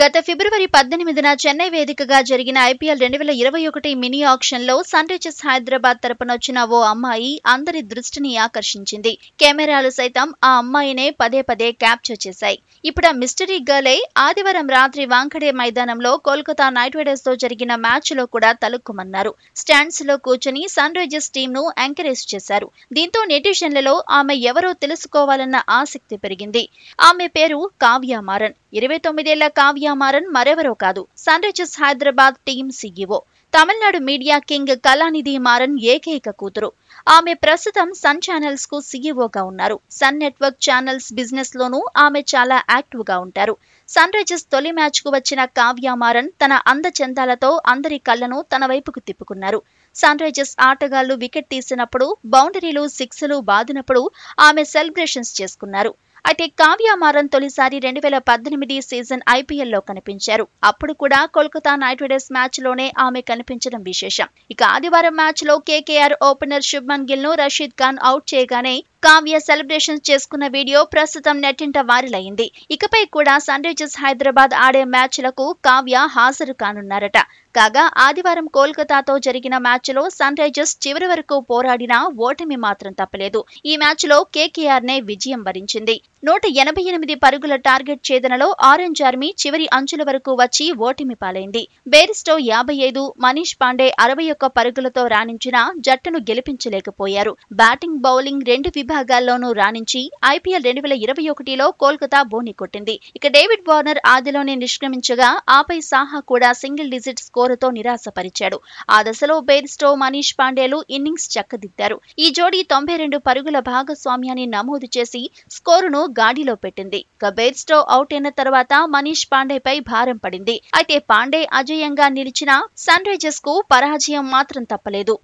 గత ఫిబ్రవరి పద్దెనిమిదిన చెన్నై వేదికగా జరిగిన ఐపీఎల్ రెండు వేల ఇరవై ఒకటి మినీ ఆక్షన్లో సన్ రైజర్స్ హైదరాబాద్ తరపునొచ్చిన ఓ అమ్మాయి అందరి దృష్టిని ఆకర్షించింది కెమెరాలు సైతం ఆ అమ్మాయినే పదే పదే క్యాప్చర్ చేశాయి ఇప్పుడు ఆ మిస్టరీ గర్లే ఆదివారం రాత్రి వాంఖడే మైదానంలో కోల్కతా నైట్ రైడర్స్ తో జరిగిన మ్యాచ్ లో కూడా తలుక్కుమన్నారు స్టాండ్స్ లో కూర్చొని సన్ రైజర్స్ టీమ్ ను ఎంకరేజ్ చేశారు దీంతో నెటిజన్లలో ఆమె ఎవరో తెలుసుకోవాలన్న ఆసక్తి పెరిగింది ఆమె పేరు కావ్యామారన్ ఇరవై తొమ్మిదేళ్ల కావ్యామారన్ మరెవరో కాదు Sunrisers Hyderabad team CEO Tamil Nadu media king Kalanidhi Maran ఏకైక కూతురు ఆమె ప్రస్తుతం సన్ ఛానల్స్ కు సీఈఓగా ఉన్నారు సన్ నెట్వర్క్ ఛానల్స్ బిజినెస్ లోనూ ఆమె చాలా యాక్టివ్ గా ఉంటారు సన్ రైజర్స్ తొలి మ్యాచ్ కు వచ్చిన కావ్య మారన్ తన అందచందాలతో అందరి కళ్లను తన వైపుకు తిప్పుకున్నారు సన్ రైజర్స్ ఆటగాళ్లు వికెట్ తీసినప్పుడు బౌండరీలు సిక్స్లు బాదినప్పుడు ఆమె సెలబ్రేషన్స్ చేసుకున్నారు అయితే కావ్య మారన్ తొలిసారి రెండు వేల పద్దెనిమిది సీజన్ ఐపీఎల్లో కనిపించారు అప్పుడు కూడా కోల్కతా నైట్ రైడర్స్ మ్యాచ్ లోనే ఆమె కనిపించడం విశేషం ఇక ఆదివారం మ్యాచ్ లో కేకేఆర్ ఓపెనర్ శుభ్మన్ గిల్ ను రషీద్ ఖాన్ అవుట్ చేయగానే కావ్య సెలబ్రేషన్స్ చేసుకున్న వీడియో ప్రస్తుతం నెట్టింట వారిలైంది ఇకపై కూడా సన్ రైజర్స్ హైదరాబాద్ ఆడే మ్యాచ్ లకు కావ్య హాజరు కానున్నారట కాగా ఆదివారం కోల్కతాతో జరిగిన మ్యాచ్ లో సన్ రైజర్స్ చివరి వరకు పోరాడినా ఓటమి మాత్రం తప్పలేదు ఈ మ్యాచ్ లో కేకేఆర్ నే విజయం వరించింది నూట ఎనభై ఎనిమిది పరుగుల టార్గెట్ ఛేదనలో ఆరెంజ్ ఆర్మీ చివరి అంచుల వరకు వచ్చి ఓటమి పాలైంది బేరిస్టో యాభై ఐదు మనీష్ పాండే అరవై ఒక్క పరుగులతో రాణించినా జట్టును గెలిపించలేకపోయారు బ్యాటింగ్ బౌలింగ్ రెండు విభాగాలు విభాగాల్లోనూ రాణించి ఐపీఎల్ రెండు వేల ఇరవై ఒకటిలో కోల్కతా బోని కొట్టింది ఇక డేవిడ్ వార్నర్ ఆదిలోనే నిష్క్రమించగా ఆపై సాహా కూడా సింగిల్ డిజిట్ స్కోరుతో నిరాశపరిచాడు ఆ దశలో స్టో మనీష్ పాండేలు ఇన్నింగ్స్ చక్కదిద్దారు ఈ జోడీ తొంభై రెండు పరుగుల భాగస్వామ్యాన్ని నమోదు చేసి స్కోరును గాడిలో పెట్టింది ఇక స్టో అవుట్ అయిన తర్వాత మనీష్ పాండేపై భారం పడింది అయితే పాండే అజయంగా నిలిచిన సన్ రైజర్స్ కు పరాజయం మాత్రం తప్పలేదు